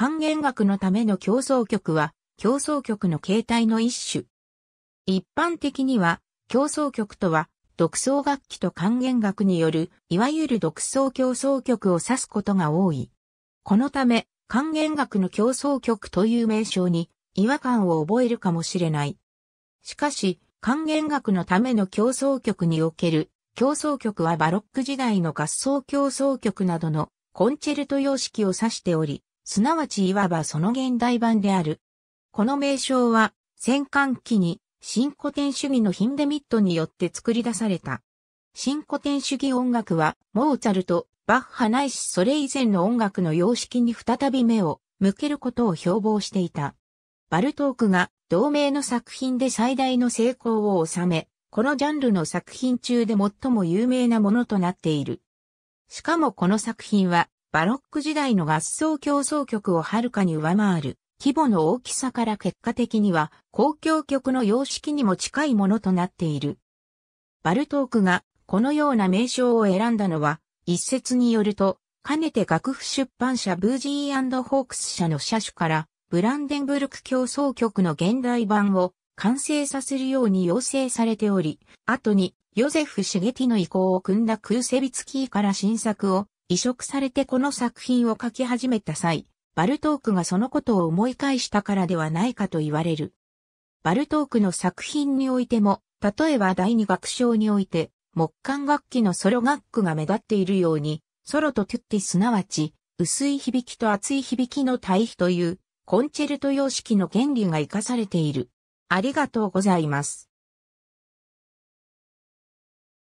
還元額のための競争局は、競争局の形態の一種。一般的には、競争局とは、独創楽器と還元額による、いわゆる独創競争局を指すことが多い。このため、還元楽の競争局という名称に違和感を覚えるかもしれない。しかし、還元楽のための競争局における、競争局はバロック時代の合奏競争局などのコンチェルト様式を指しており、すなわちいわばその現代版である。この名称は、戦艦期に新古典主義のヒンデミットによって作り出された。新古典主義音楽は、モーツァルト、バッハないしそれ以前の音楽の様式に再び目を向けることを標榜していた。バルトークが同名の作品で最大の成功を収め、このジャンルの作品中で最も有名なものとなっている。しかもこの作品はバロック時代の合奏競争曲をはるかに上回る規模の大きさから結果的には公共曲の様式にも近いものとなっている。バルトークがこのような名称を選んだのは一説によると、かねて楽譜出版社ブージーホークス社の社主からブランデンブルク競争曲の現代版を完成させるように要請されており、後にヨゼフ・シゲティの意向を組んだクーセビツキーから新作を移植されてこの作品を書き始めた際、バルトークがそのことを思い返したからではないかと言われる。バルトークの作品においても、例えば第二楽章において、木管楽器のソロ楽句が目立っているように、ソロとキュッティすなわち、薄い響きと厚い響きの対比という、コンチェルト様式の原理が活かされている。ありがとうございます。